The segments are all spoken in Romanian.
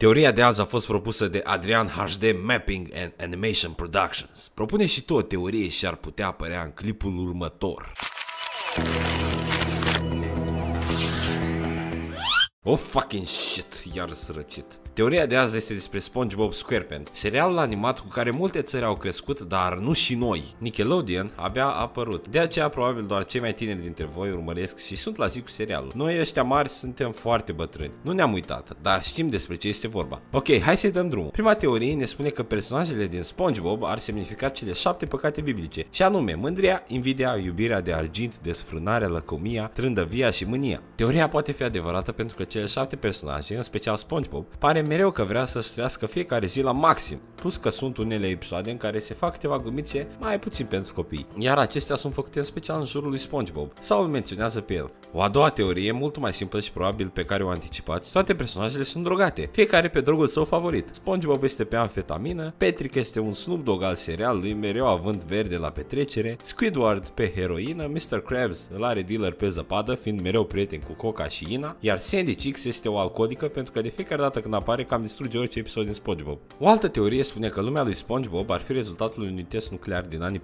Teoria de azi a fost propusă de Adrian HD Mapping and Animation Productions. Propune și tu o teorie și ar putea apărea în clipul următor. Oh fucking shit, iar sărăcit. Teoria de azi este despre SpongeBob SquarePants, serialul animat cu care multe țări au crescut, dar nu și noi. Nickelodeon abia a apărut, de aceea probabil doar cei mai tineri dintre voi urmăresc și sunt la zi cu serialul. Noi ăștia mari suntem foarte bătrâni, nu ne-am uitat, dar știm despre ce este vorba. Ok, hai să-i dăm drumul. Prima teorie ne spune că personajele din SpongeBob ar semnifica cele șapte păcate biblice, și anume mândria, invidia, iubirea de argint, desfrânarea, lăcomia, trândăvia și mânia. Teoria poate fi adevărată pentru că ce? cele șapte personaje, în special SpongeBob, pare mereu că vrea să-și trăiască fiecare zi la maxim, plus că sunt unele episoade în care se fac câteva glumițe mai puțin pentru copii, iar acestea sunt făcute în special în jurul lui SpongeBob sau îl menționează pe el. O a doua teorie, mult mai simplă și probabil pe care o anticipați, toate personajele sunt drogate, fiecare pe drogul său favorit. SpongeBob este pe amfetamină, Patrick este un Snoop Dogg al serialului, mereu având verde la petrecere, Squidward pe heroină, Mr. Krabs îl are dealer pe zăpadă, fiind mereu prieten cu Coca și Ina, iar Sandy Jinx este o alcoolică pentru că de fiecare dată când apare cam distruge orice episod din SpongeBob. O altă teorie spune că lumea lui SpongeBob ar fi rezultatul unui test nuclear din anii 40-50,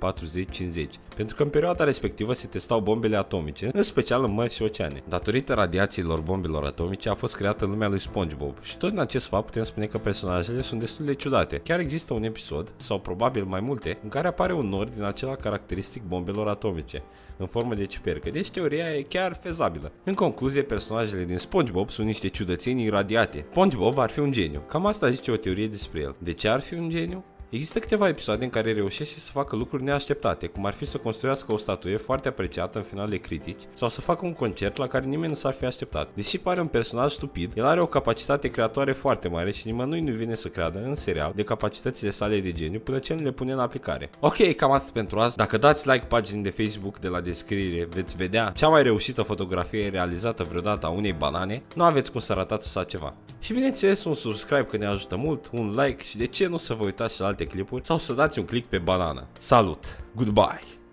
pentru că în perioada respectivă se testau bombele atomice, în special în mări și oceane. Datorită radiațiilor bombelor atomice a fost creată lumea lui SpongeBob și tot în acest fapt putem spune că personajele sunt destul de ciudate. Chiar există un episod, sau probabil mai multe, în care apare un nor din acela caracteristic bombelor atomice, în formă de ciupercă, deci teoria e chiar fezabilă. În concluzie, personajele din SpongeBob SpongeBob sunt niște ciudățenii radiate. SpongeBob ar fi un geniu. Cam asta zice o teorie despre el. De ce ar fi un geniu? Există câteva episoade în care reușește să facă lucruri neașteptate, cum ar fi să construiască o statuie foarte apreciată în finale critici sau să facă un concert la care nimeni nu s-ar fi așteptat. Deși pare un personaj stupid, el are o capacitate creatoare foarte mare și nimănui nu vine să creadă în serial de capacitățile sale de geniu până ce nu le pune în aplicare. Ok, cam atât pentru azi. Dacă dați like paginii de Facebook de la descriere, veți vedea cea mai reușită fotografie realizată vreodată a unei banane. Nu aveți cum să ratați așa ceva. Și bineînțeles un subscribe că ne ajută mult, un like și de ce nu să vă uitați la alte clipuri sau să dați un click pe banană. Salut! Goodbye!